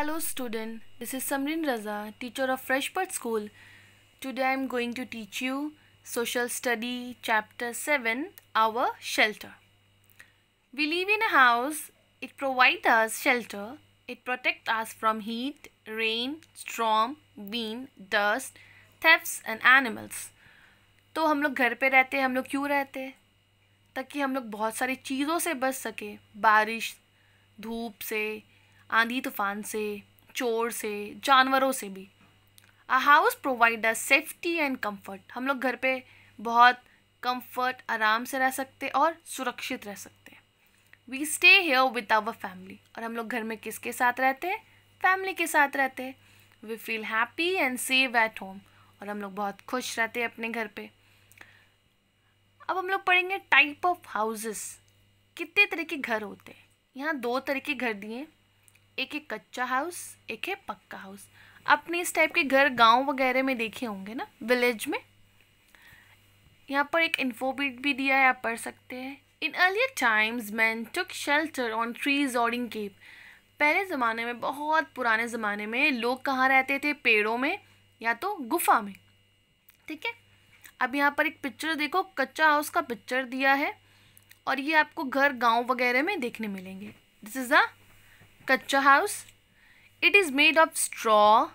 Hello student, this is Samrin Raza, teacher of Freshbird School. Today I am going to teach you Social Study Chapter 7, Our Shelter. We live in a house. It provides us shelter. It protects us from heat, rain, storm, wind, dust, thefts and animals. तो हम लोग घर पे रहते हैं हम लोग क्यों रहते हैं ताकि हम लोग बहुत सारी चीज़ों से बच सके बारिश धूप से आंधी तूफान से चोर से जानवरों से भी a house provide a safety and comfort हम लोग घर पे बहुत कंफर्ट आराम से रह सकते और सुरक्षित रह सकते हैं we stay here with our family और हम लोग घर में किसके साथ रहते हैं फैमिली के साथ रहते हैं we feel happy and safe at home और हम लोग बहुत खुश रहते हैं अपने घर पे अब हम लोग पढ़ेंगे टाइप ऑफ हाउसेस कितने तरह के घर होते हैं यहाँ दो तरह के घर दिए एक है कच्चा हाउस एक है पक्का हाउस आपने इस टाइप के घर गांव वगैरह में देखे होंगे ना विलेज में यहाँ पर एक इन्फोबीट भी दिया है आप पढ़ सकते हैं in earlier times man took shelter on trees और इन केप पहले ज़माने में बहुत पुराने ज़माने में लोग कहाँ रहते थे पेड़ों में या तो गुफा में ठीक है अब यहाँ पर एक पिक्चर देखो कच्चा हाउस का पिक्चर दिया है और ये आपको घर गांव वगैरह में देखने मिलेंगे दिस इज़ अ कच्चा house. It is made of straw,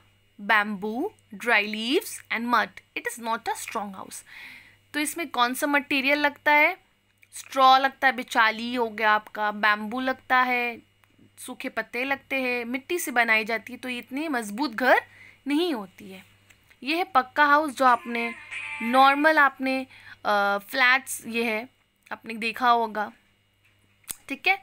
bamboo, dry leaves and mud. It is not a strong house. तो इसमें कौन सा मटेरियल लगता है स्ट्रॉ लगता है बिचाली हो गया आपका बैम्बू लगता है सूखे पत्ते लगते हैं मिट्टी से बनाई जाती है तो इतनी मजबूत घर नहीं होती है ये है पक्का हाउस जो आपने नॉर्मल आपने फ्लैट्स ये है आपने देखा होगा ठीक है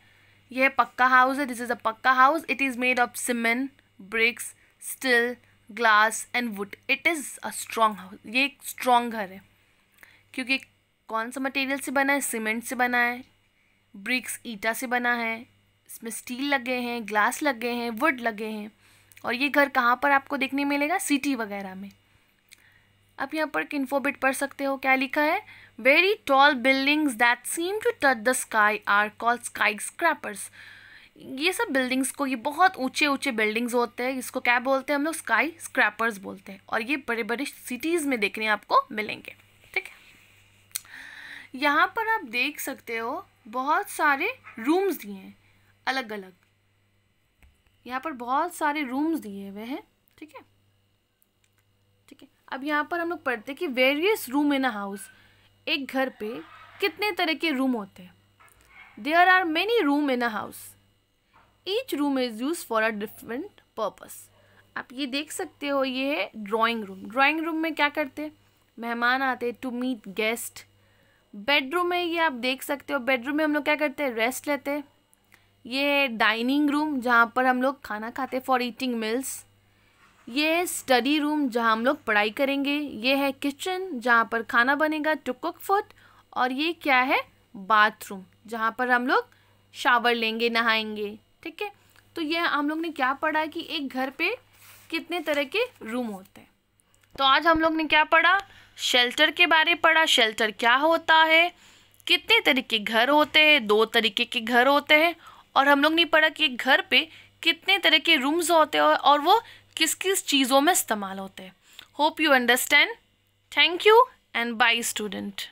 ये पक्का हाउस है this is a pucca house it is made of cement bricks steel glass and wood it is a strong house ये एक स्ट्रॉन्ग घर है क्योंकि कौन सा मटेरियल से बना है सीमेंट से बना है ब्रिक्स ईटा से बना है इसमें स्टील लगे हैं ग्लास लगे हैं वुड लगे हैं और ये घर कहाँ पर आपको देखने मिलेगा सिटी वगैरह में आप यहाँ पर किन्फोबिट पढ़ सकते हो क्या लिखा है very tall buildings that seem to touch the sky are called skyscrapers ये सब बिल्डिंग्स को ये बहुत ऊंचे ऊंचे बिल्डिंग्स होते हैं इसको क्या बोलते हैं हम लोग स्काई स्क्रैपर्स बोलते हैं और ये बड़े बड़े सिटीज़ में देखने आपको मिलेंगे ठीक है यहाँ पर आप देख सकते हो बहुत सारे रूम्स दिए हैं अलग अलग यहाँ पर बहुत सारे रूम्स दिए हुए हैं ठीक है ठीक है अब यहाँ पर हम लोग पढ़ते हैं कि various room in a house एक घर पे कितने तरह के रूम होते हैं there are many room in a house each room is use for a different purpose आप ये देख सकते हो ये है ड्राॅइंग रूम ड्राॅइंग रूम में क्या करते हैं मेहमान आते टू मीट गेस्ट बेडरूम में ये आप देख सकते हो बेडरूम में हम लोग क्या करते हैं रेस्ट लेते हैं ये डाइनिंग रूम जहाँ पर हम लोग खाना खाते फॉर ईटिंग मिल्स ये स्टडी रूम जहाँ हम लोग पढ़ाई करेंगे ये है किचन जहाँ पर खाना बनेगा टू कुक फूड और ये क्या है बाथरूम जहाँ पर हम लोग शावर लेंगे नहाएंगे ठीक है तो ये हम लोग ने क्या पढ़ा कि एक घर पे कितने तरह के रूम होते हैं तो आज हम लोग ने क्या पढ़ा शेल्टर के बारे पढ़ा शेल्टर क्या होता है कितने तरीके घर होते हैं दो तरीके के घर होते हैं और हम लोग ने पढ़ा कि घर पे कितने तरह के रूम्स होते हैं और वो किस किस चीज़ों में इस्तेमाल होते हैं hope you understand thank you and bye student